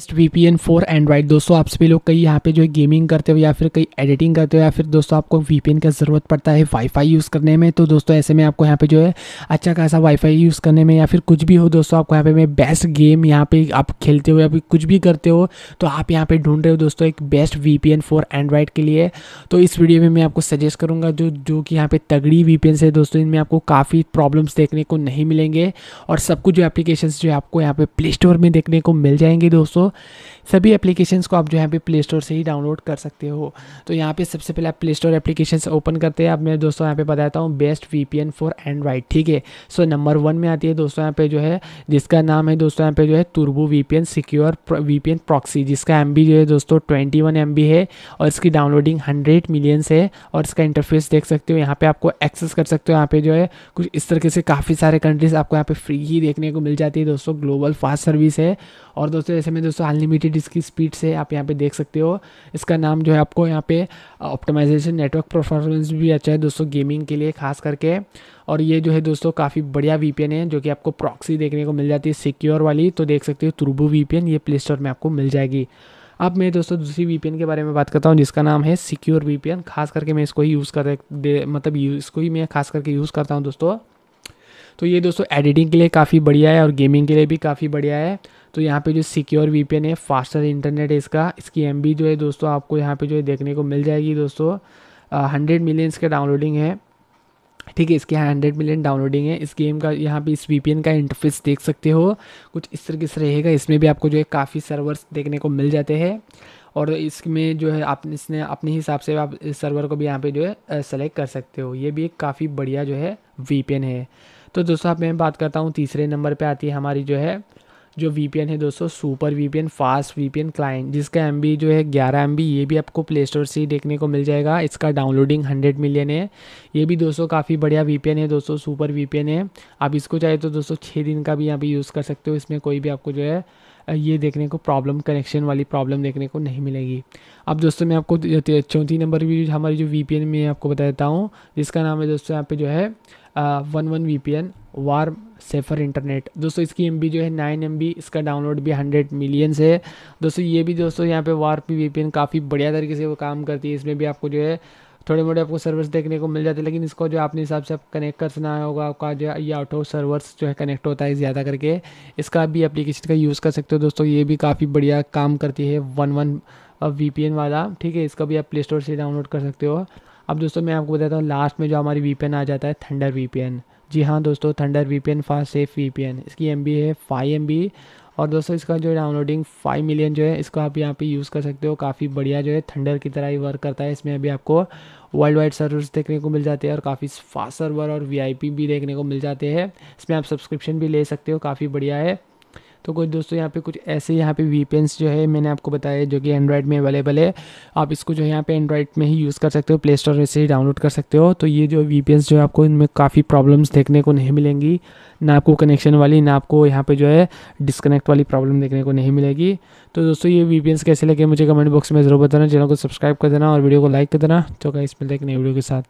best V P N for Android दोस्तों आप सभी लोग कई यहाँ पे जो है गेमिंग करते हो या फिर कई एडिटिंग करते हो या फिर दोस्तों आपको वी पी एन का ज़रूरत पड़ता है वाईफाई यूज़ करने में तो दोस्तों ऐसे में आपको यहाँ पे जो है अच्छा खासा वाईफाई यूज़ करने में या फिर कुछ भी हो दोस्तों आपको यहाँ पे मैं बेस्ट गेम यहाँ पे आप खेलते हो या फिर कुछ भी करते हो तो आप यहाँ पर ढूंढ रहे हो दोस्तों एक best V P N for Android के लिए तो इस वीडियो में मैं आपको सजेस्ट करूँगा जो जो कि यहाँ पर तगड़ी वी पी एन से दोस्तों इनमें आपको काफ़ी प्रॉब्लम्स देखने को नहीं मिलेंगे और सब कुछ जो एप्लीकेशन जो है आपको यहाँ पर प्ले स्टोर में देखने को मिल जाएंगे दोस्तों सभी एप्लीकेशंस को आप जो है पे प्ले स्टोर से ही डाउनलोड कर सकते हो तो यहाँ पे सबसे पहले आप प्ले स्टोर एप्लीकेशन ओपन करते हैं अब मैं दोस्तों यहाँ पे बताता हूँ बेस्ट वी फॉर एंड्रॉइड ठीक है सो नंबर वन में आती है दोस्तों यहाँ पे जो है जिसका नाम है दोस्तों यहाँ पे जो है turbo V secure V P proxy जिसका एम जो है दोस्तों ट्वेंटी वन है और इसकी डाउनलोडिंग हंड्रेड मिलियंस है और इसका इंटरफेस देख सकते हो यहाँ पे आपको एक्सेस कर सकते हो यहाँ पे जो है कुछ इस तरीके से काफ़ी सारे कंट्रीज़ आपको यहाँ पे फ्री ही देखने को मिल जाती है दोस्तों ग्लोबल फास्ट सर्विस है और दोस्तों ऐसे में दोस्तों दोस्तों अनलिमिटेड इसकी स्पीड से आप यहाँ पे देख सकते हो इसका नाम जो है आपको यहाँ पे ऑप्टिमाइजेशन नेटवर्क परफॉर्मेंस भी अच्छा है दोस्तों गेमिंग के लिए खास करके और ये जो है दोस्तों काफ़ी बढ़िया वी है जो कि आपको प्रॉक्सी देखने को मिल जाती है सिक्योर वाली तो देख सकते हो तुर्बो वी ये प्ले स्टोर में आपको मिल जाएगी अब मैं दोस्तों दूसरी वी के बारे में बात करता हूँ जिसका नाम है सिक्योर वी खास करके मैं इसको ही यूज़ कर मतलब इसको ही मैं खास करके यूज़ करता हूँ दोस्तों तो ये दोस्तों एडिटिंग के लिए काफ़ी बढ़िया है और गेमिंग के लिए भी काफ़ी बढ़िया है तो यहाँ पे जो सिक्योर वीपीएन है फास्टर इंटरनेट है इसका इसकी एम जो है दोस्तों आपको यहाँ पे जो है देखने को मिल जाएगी दोस्तों हंड्रेड मिलियंस का डाउनलोडिंग है ठीक है इसके यहाँ हंड्रेड मिलियन डाउनलोडिंग है इस गेम का यहाँ पे इस वीपीएन का इंटरफेस देख सकते हो कुछ इस तरीके से रहेगा इसमें भी आपको जो है काफ़ी सर्वर्स देखने को मिल जाते हैं और इसमें जो है आप इसने अपने हिसाब से आप इस सर्वर को भी यहाँ पर जो है सेलेक्ट कर सकते हो ये भी एक काफ़ी बढ़िया जो है वीपीएन है तो दोस्तों आप मैं बात करता हूँ तीसरे नंबर पर आती है हमारी जो है जो वी है दोस्तों super V fast V client जिसका एम जो है ग्यारह एम ये भी आपको प्ले स्टोर से ही देखने को मिल जाएगा इसका डाउनलोडिंग हंड्रेड मिलियन है ये भी दोस्तों काफ़ी बढ़िया वी है दोस्तों सुपर वी है आप इसको चाहे तो दोस्तों छः दिन का भी यहाँ पर यूज़ कर सकते हो इसमें कोई भी आपको जो है ये देखने को प्रॉब्लम कनेक्शन वाली प्रॉब्लम देखने को नहीं मिलेगी अब दोस्तों मैं आपको चौथी नंबर भी हमारी जो वी में आपको बता देता हूँ जिसका नाम है दोस्तों यहाँ पे जो है one one V P N warm safer internet दोस्तों इसकी एम जो है नाइन एम इसका डाउनलोड भी हंड्रेड से है दोस्तों ये भी दोस्तों यहाँ पे वार्प वी पी काफ़ी बढ़िया तरीके से वो काम करती है इसमें भी आपको जो है थोड़े मोटे आपको सर्वर्स देखने को मिल जाते हैं लेकिन इसको जो आपने हिसाब से आप कनेक्ट सुना होगा आपका जो ये ऑटो सर्वर्स जो है कनेक्ट होता है ज़्यादा करके इसका भी एप्लीकेशन का यूज़ कर सकते हो दोस्तों ये भी काफ़ी बढ़िया काम करती है वन वन वी वाला ठीक है इसका भी आप प्ले स्टोर से डाउनलोड कर सकते हो अब दोस्तों मैं आपको बताता हूँ लास्ट में जो हमारी वी आ जाता है थंडर वी जी हाँ दोस्तों thunder V P fast safe V इसकी एम है फाइव एम और दोस्तों इसका जो डाउनलोडिंग फाइव मिलियन जो है इसको आप यहाँ पे यूज़ कर सकते हो काफ़ी बढ़िया जो है थंडर की तरह ही वर्क करता है इसमें अभी आपको वर्ल्ड वाइड सर्वर्स देखने को मिल जाते हैं और काफ़ी फास्ट सर्वर और वी भी देखने को मिल जाते हैं इसमें आप सब्सक्रिप्शन भी ले सकते हो काफ़ी बढ़िया है तो कुछ दोस्तों यहाँ पे कुछ ऐसे यहाँ पे वी जो है मैंने आपको बताया जो कि एंड्रॉयड में अवेलेबल है आप इसको जो है यहाँ पे एंड्रॉयड में ही यूज़ कर सकते हो प्ले स्टोर से ही डाउनलोड कर सकते हो तो ये जो वी जो है आपको इनमें काफ़ी प्रॉब्लम्स देखने को नहीं मिलेंगी ना आपको कनेक्शन वाली ना आपको यहाँ पे जो है डिसकनेक्ट वाली प्रॉब्लम देखने को नहीं मिलेगी तो दोस्तों ये वी कैसे लगे मुझे कमेंट बॉक्स में ज़रूर बताना चैनल को सब्सक्राइब कर देना और वीडियो को लाइक कर देना तो क्या इस मिलते एक नई वीडियो के साथ